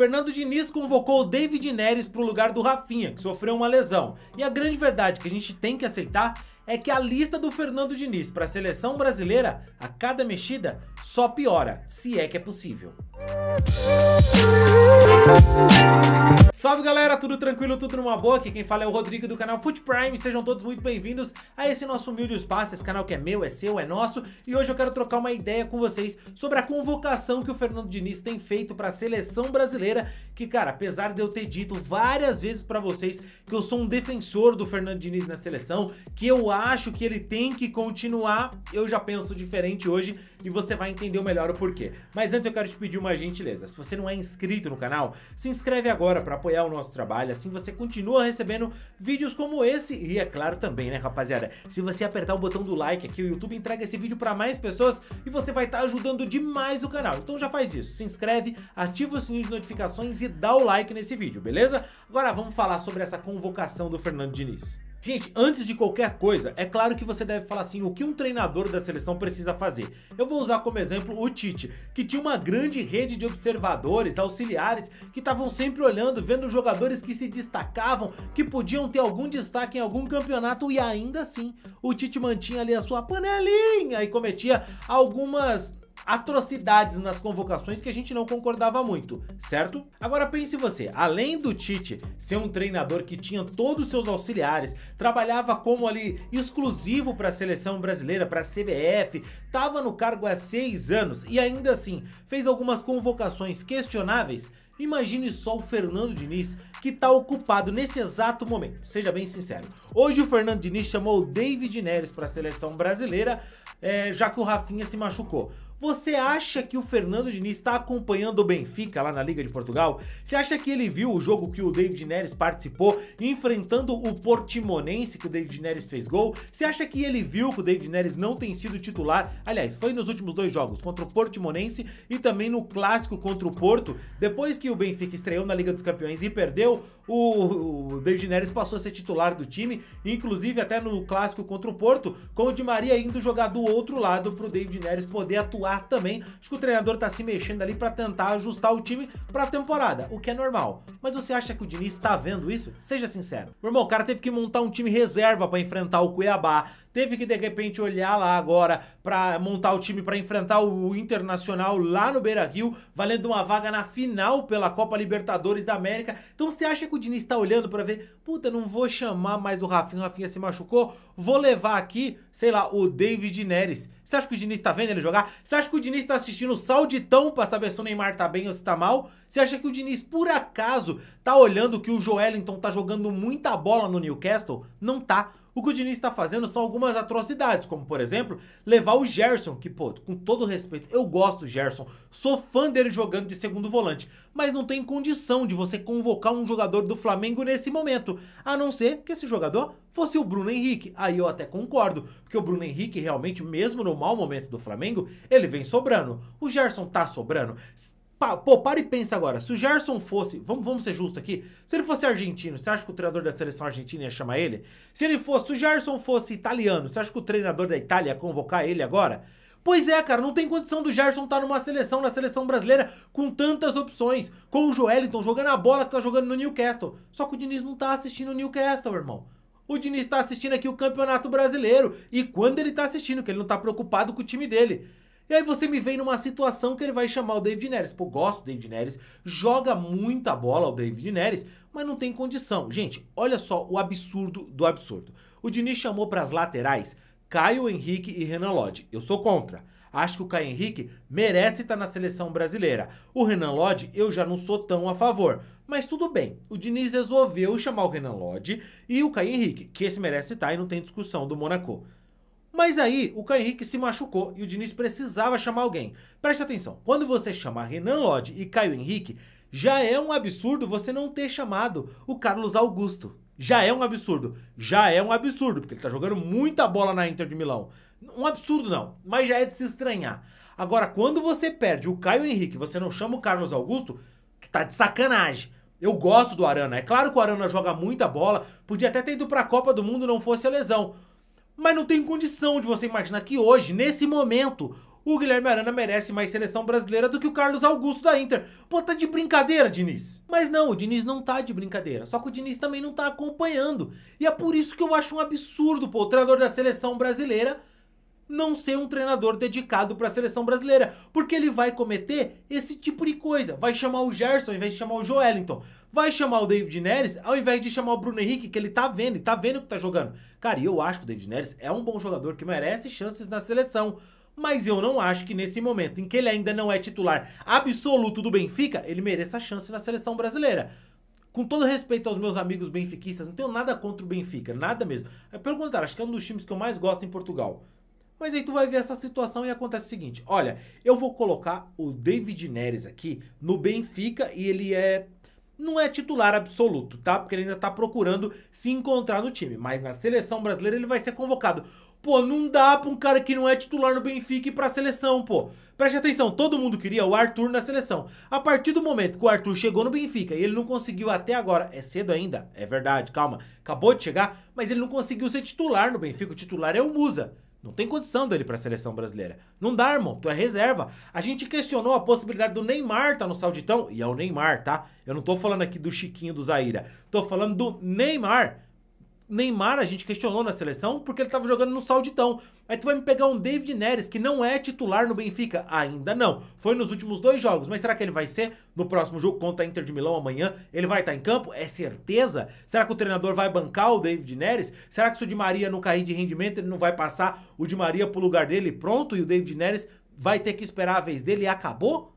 Fernando Diniz convocou o David Neres para o lugar do Rafinha, que sofreu uma lesão. E a grande verdade que a gente tem que aceitar é que a lista do Fernando Diniz para a seleção brasileira, a cada mexida, só piora, se é que é possível. Salve galera, tudo tranquilo, tudo numa boa? Aqui quem fala é o Rodrigo do canal Foot Prime. Sejam todos muito bem-vindos a esse nosso humilde espaço, esse canal que é meu, é seu, é nosso. E hoje eu quero trocar uma ideia com vocês sobre a convocação que o Fernando Diniz tem feito para a seleção brasileira. Que, cara, apesar de eu ter dito várias vezes para vocês que eu sou um defensor do Fernando Diniz na seleção, que eu acho que ele tem que continuar, eu já penso diferente hoje e você vai entender melhor o porquê. Mas antes eu quero te pedir uma gentileza. Se você não é inscrito no canal, se inscreve agora para apoiar o nosso trabalho, assim você continua recebendo vídeos como esse e é claro também, né rapaziada, se você apertar o botão do like aqui, o YouTube entrega esse vídeo para mais pessoas e você vai estar tá ajudando demais o canal, então já faz isso, se inscreve, ativa o sininho de notificações e dá o like nesse vídeo, beleza? Agora vamos falar sobre essa convocação do Fernando Diniz. Gente, antes de qualquer coisa, é claro que você deve falar assim o que um treinador da seleção precisa fazer. Eu vou usar como exemplo o Tite, que tinha uma grande rede de observadores, auxiliares, que estavam sempre olhando, vendo jogadores que se destacavam, que podiam ter algum destaque em algum campeonato e ainda assim o Tite mantinha ali a sua panelinha e cometia algumas atrocidades nas convocações que a gente não concordava muito, certo? Agora pense você, além do Tite ser um treinador que tinha todos os seus auxiliares, trabalhava como ali exclusivo para a seleção brasileira, para a CBF, estava no cargo há seis anos e ainda assim fez algumas convocações questionáveis, Imagine só o Fernando Diniz, que está ocupado nesse exato momento. Seja bem sincero. Hoje o Fernando Diniz chamou o David Neres para a seleção brasileira, é, já que o Rafinha se machucou. Você acha que o Fernando Diniz está acompanhando o Benfica lá na Liga de Portugal? Você acha que ele viu o jogo que o David Neres participou, enfrentando o Portimonense, que o David Neres fez gol? Você acha que ele viu que o David Neres não tem sido titular? Aliás, foi nos últimos dois jogos, contra o Portimonense e também no Clássico contra o Porto. Depois que o Benfica estreou na Liga dos Campeões e perdeu, o, o David Neres passou a ser titular do time, inclusive até no Clássico contra o Porto, com o Di Maria indo jogar do outro lado para o David Neres poder atuar titular também. Acho que o treinador tá se mexendo ali para tentar ajustar o time para a temporada, o que é normal. Mas você acha que o Diniz está vendo isso? Seja sincero. Meu irmão, o cara teve que montar um time reserva para enfrentar o Cuiabá, teve que de repente olhar lá agora para montar o time para enfrentar o Internacional lá no Beira-Rio, valendo uma vaga na final pela Copa Libertadores da América. Então você acha que o Diniz está olhando para ver, puta, não vou chamar mais o Rafinha, o Rafinha se machucou, vou levar aqui, sei lá, o David Neres. Você acha que o Diniz está vendo ele jogar? Você acha que o Diniz está assistindo o Sauditão para saber se o Neymar tá bem ou se tá mal? Você acha que o Diniz, por acaso, tá olhando que o Joelinton tá jogando muita bola no Newcastle? Não tá. O que o Diniz está fazendo são algumas atrocidades, como por exemplo, levar o Gerson, que, pô, com todo respeito, eu gosto do Gerson, sou fã dele jogando de segundo volante, mas não tem condição de você convocar um jogador do Flamengo nesse momento, a não ser que esse jogador fosse o Bruno Henrique. Aí eu até concordo, porque o Bruno Henrique realmente, mesmo no mau momento do Flamengo, ele vem sobrando. O Gerson tá sobrando. Pô, para e pensa agora. Se o Gerson fosse. Vamos, vamos ser justos aqui. Se ele fosse argentino, você acha que o treinador da seleção argentina ia chamar ele? Se ele fosse. Se o Gerson fosse italiano, você acha que o treinador da Itália ia convocar ele agora? Pois é, cara, não tem condição do Gerson estar tá numa seleção, na seleção brasileira, com tantas opções. Com o Joeliton jogando a bola que tá jogando no Newcastle. Só que o Diniz não tá assistindo o Newcastle, irmão. O Diniz está assistindo aqui o Campeonato Brasileiro. E quando ele está assistindo, que ele não está preocupado com o time dele. E aí você me vem numa situação que ele vai chamar o David Neres. Pô, gosto do David Neres, joga muita bola o David Neres, mas não tem condição. Gente, olha só o absurdo do absurdo. O Diniz chamou para as laterais Caio Henrique e Renan Lodge. Eu sou contra. Acho que o Caio Henrique merece estar tá na seleção brasileira. O Renan Lodge eu já não sou tão a favor. Mas tudo bem, o Diniz resolveu chamar o Renan Lodge e o Caio Henrique, que esse merece estar tá e não tem discussão do Monaco. Mas aí o Caio Henrique se machucou e o Diniz precisava chamar alguém. Preste atenção, quando você chama Renan Lodge e Caio Henrique, já é um absurdo você não ter chamado o Carlos Augusto. Já é um absurdo. Já é um absurdo, porque ele tá jogando muita bola na Inter de Milão. Um absurdo não, mas já é de se estranhar. Agora, quando você perde o Caio Henrique, você não chama o Carlos Augusto, tu tá de sacanagem. Eu gosto do Arana. É claro que o Arana joga muita bola, podia até ter ido para a Copa do Mundo não fosse a lesão. Mas não tem condição de você imaginar que hoje, nesse momento, o Guilherme Arana merece mais seleção brasileira do que o Carlos Augusto da Inter. Pô, tá de brincadeira, Diniz. Mas não, o Diniz não tá de brincadeira. Só que o Diniz também não tá acompanhando. E é por isso que eu acho um absurdo, pô, o treinador da seleção brasileira não ser um treinador dedicado para a seleção brasileira, porque ele vai cometer esse tipo de coisa. Vai chamar o Gerson ao invés de chamar o Joelinton. Vai chamar o David Neres ao invés de chamar o Bruno Henrique, que ele tá vendo, e tá vendo que tá jogando. Cara, e eu acho que o David Neres é um bom jogador que merece chances na seleção. Mas eu não acho que nesse momento, em que ele ainda não é titular absoluto do Benfica, ele mereça chance na seleção brasileira com todo respeito aos meus amigos benfiquistas, não tenho nada contra o Benfica, nada mesmo. É pelo acho que é um dos times que eu mais gosto em Portugal. Mas aí tu vai ver essa situação e acontece o seguinte: olha, eu vou colocar o David Neres aqui no Benfica e ele é não é titular absoluto, tá? Porque ele ainda tá procurando se encontrar no time. Mas na seleção brasileira ele vai ser convocado. Pô, não dá pra um cara que não é titular no Benfica ir pra seleção, pô. Preste atenção, todo mundo queria o Arthur na seleção. A partir do momento que o Arthur chegou no Benfica e ele não conseguiu até agora, é cedo ainda, é verdade, calma, acabou de chegar, mas ele não conseguiu ser titular no Benfica. O titular é o Musa. Não tem condição dele para a seleção brasileira. Não dá, irmão. Tu é reserva. A gente questionou a possibilidade do Neymar tá no Sauditão. E é o Neymar, tá? Eu não tô falando aqui do Chiquinho do Zaira. Tô falando do Neymar. Neymar a gente questionou na seleção porque ele estava jogando no Sauditão. Aí tu vai me pegar um David Neres, que não é titular no Benfica. Ainda não. Foi nos últimos dois jogos, mas será que ele vai ser no próximo jogo contra a Inter de Milão amanhã? Ele vai estar tá em campo? É certeza? Será que o treinador vai bancar o David Neres? Será que se o Di Maria não cair de rendimento, ele não vai passar o Di Maria pro lugar dele pronto e o David Neres vai ter que esperar a vez dele e acabou?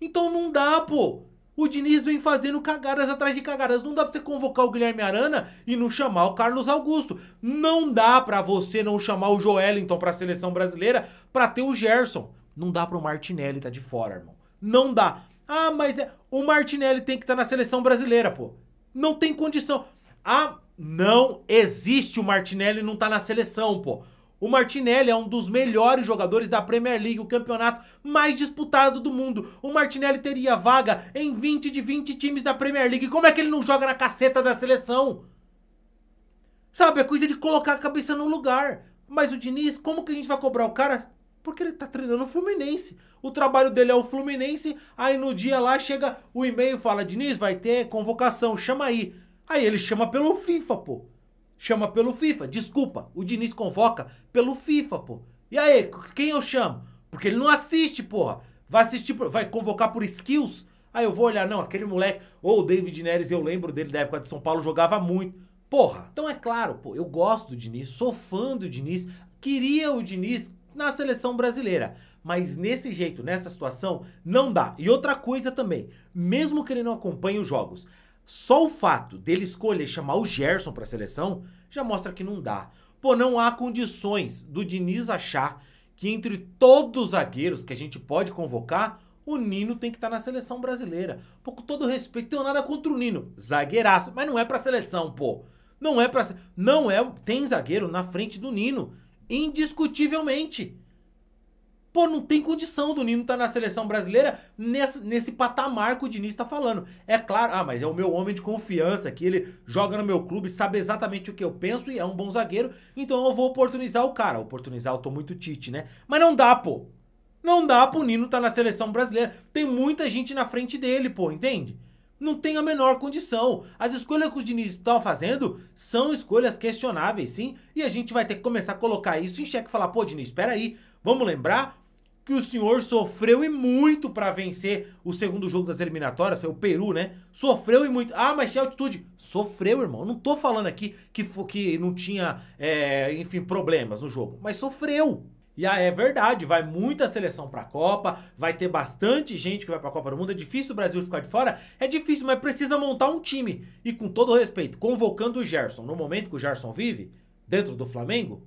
Então não dá, pô. O Diniz vem fazendo cagadas atrás de cagadas. Não dá pra você convocar o Guilherme Arana e não chamar o Carlos Augusto. Não dá pra você não chamar o Joelinton pra seleção brasileira pra ter o Gerson. Não dá pro Martinelli tá de fora, irmão. Não dá. Ah, mas é... o Martinelli tem que estar tá na seleção brasileira, pô. Não tem condição. Ah, não existe o Martinelli não tá na seleção, pô. O Martinelli é um dos melhores jogadores da Premier League, o campeonato mais disputado do mundo. O Martinelli teria vaga em 20 de 20 times da Premier League. Como é que ele não joga na caceta da seleção? Sabe, é coisa de colocar a cabeça no lugar. Mas o Diniz, como que a gente vai cobrar o cara? Porque ele tá treinando o Fluminense. O trabalho dele é o Fluminense. Aí no dia lá chega o e-mail e fala: Diniz, vai ter convocação, chama aí. Aí ele chama pelo FIFA, pô. Chama pelo FIFA, desculpa. O Diniz convoca pelo FIFA, pô. E aí, quem eu chamo? Porque ele não assiste, porra. Vai assistir, vai convocar por skills? Aí eu vou olhar, não, aquele moleque, ou oh, o David Neres, eu lembro dele da época de São Paulo, jogava muito. Porra, então é claro, pô, eu gosto do Diniz, sou fã do Diniz, queria o Diniz na seleção brasileira. Mas nesse jeito, nessa situação, não dá. E outra coisa também, mesmo que ele não acompanhe os jogos, só o fato dele escolher chamar o Gerson para a seleção já mostra que não dá. Pô, não há condições do Diniz achar que entre todos os zagueiros que a gente pode convocar, o Nino tem que estar tá na seleção brasileira. Pô, com todo respeito, tenho nada contra o Nino. Zagueiraço. Mas não é a seleção, pô. Não é para, Não é. Tem zagueiro na frente do Nino. Indiscutivelmente. Pô, não tem condição do Nino estar tá na seleção brasileira nesse, nesse patamar que o Diniz está falando. É claro, ah, mas é o meu homem de confiança que ele joga no meu clube, sabe exatamente o que eu penso e é um bom zagueiro, então eu vou oportunizar o cara. Oportunizar, eu tô muito Tite, né? Mas não dá, pô. Não dá pro Nino estar tá na seleção brasileira. Tem muita gente na frente dele, pô, entende? Não tem a menor condição. As escolhas que o Diniz está fazendo são escolhas questionáveis, sim. E a gente vai ter que começar a colocar isso em xeque e falar, pô, Diniz, espera aí. Vamos lembrar que o senhor sofreu e muito para vencer o segundo jogo das eliminatórias, foi o Peru, né? Sofreu e muito. Ah, mas tinha altitude. Sofreu, irmão. Não tô falando aqui que, que não tinha, é, enfim, problemas no jogo, mas sofreu. E aí, é verdade, vai muita seleção para a Copa, vai ter bastante gente que vai para a Copa do Mundo. É difícil o Brasil ficar de fora, é difícil, mas precisa montar um time. E com todo respeito, convocando o Gerson, no momento que o Gerson vive, dentro do Flamengo,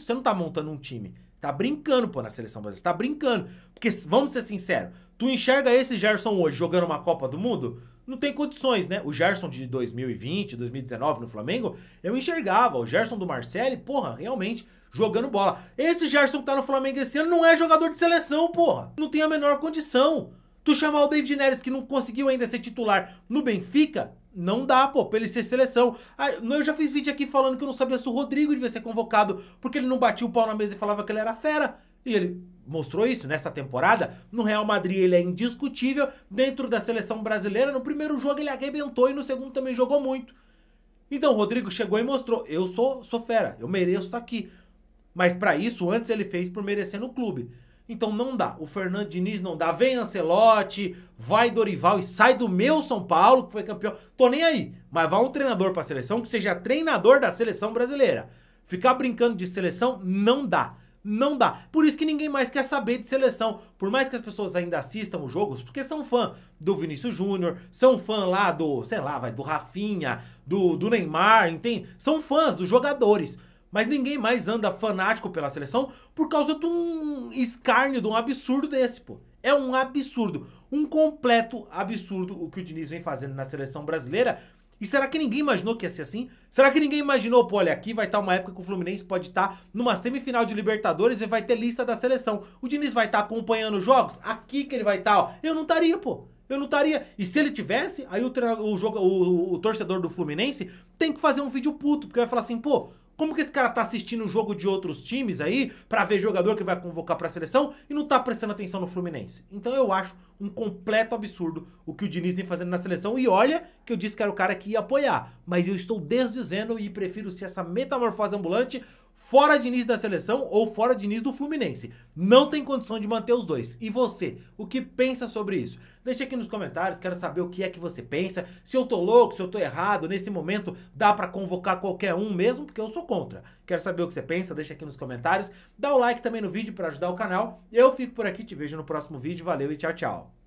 você não tá montando um time. Tá brincando, pô, na seleção brasileira. Tá brincando. Porque, vamos ser sinceros, tu enxerga esse Gerson hoje jogando uma Copa do Mundo? Não tem condições, né? O Gerson de 2020, 2019 no Flamengo, eu enxergava. O Gerson do Marcelli, porra, realmente jogando bola. Esse Gerson que tá no Flamengo esse ano não é jogador de seleção, porra. Não tem a menor condição. Tu chamar o David Neres, que não conseguiu ainda ser titular no Benfica, não dá, pô, pra ele ser seleção. Ah, eu já fiz vídeo aqui falando que eu não sabia se o Rodrigo devia ser convocado, porque ele não batia o pau na mesa e falava que ele era fera. E ele mostrou isso nessa temporada. No Real Madrid ele é indiscutível. Dentro da seleção brasileira, no primeiro jogo ele arrebentou e no segundo também jogou muito. Então o Rodrigo chegou e mostrou: eu sou, sou fera, eu mereço estar aqui. Mas para isso, antes ele fez por merecer no clube. Então não dá. O Fernando Diniz não dá. Vem Ancelotti, vai Dorival e sai do meu São Paulo, que foi campeão. Tô nem aí. Mas vá um treinador pra seleção que seja treinador da seleção brasileira. Ficar brincando de seleção não dá. Não dá. Por isso que ninguém mais quer saber de seleção. Por mais que as pessoas ainda assistam os jogos, porque são fã do Vinícius Júnior, são fã lá do, sei lá, vai, do Rafinha, do, do Neymar, entende? São fãs dos jogadores. Mas ninguém mais anda fanático pela seleção por causa de um escárnio, de um absurdo desse, pô. É um absurdo, um completo absurdo o que o Diniz vem fazendo na seleção brasileira. E será que ninguém imaginou que ia ser assim? Será que ninguém imaginou, pô, olha, aqui vai estar tá uma época que o Fluminense pode estar tá numa semifinal de Libertadores e vai ter lista da seleção. O Diniz vai estar tá acompanhando os jogos? Aqui que ele vai estar, ó. Eu não estaria, pô. Eu não estaria. E se ele tivesse, aí o, o, jogo, o, o, torcedor do Fluminense tem que fazer um vídeo puto, porque vai falar assim, pô, como que esse cara tá assistindo o jogo de outros times aí para ver jogador que vai convocar para a seleção e não tá prestando atenção no Fluminense? Então eu acho um completo absurdo o que o Diniz vem fazendo na seleção e olha que eu disse que era o cara que ia apoiar, mas eu estou desdizendo e prefiro ser essa metamorfose ambulante fora Diniz da seleção ou fora Diniz do Fluminense. Não tem condição de manter os dois. E você, o que pensa sobre isso? Deixa aqui nos comentários, quero saber o que é que você pensa. Se eu tô louco, se eu tô errado, nesse momento dá para convocar qualquer um mesmo, porque eu sou contra. Quero saber o que você pensa, deixa aqui nos comentários. Dá o like também no vídeo para ajudar o canal. Eu fico por aqui, te vejo no próximo vídeo. Valeu e tchau, tchau.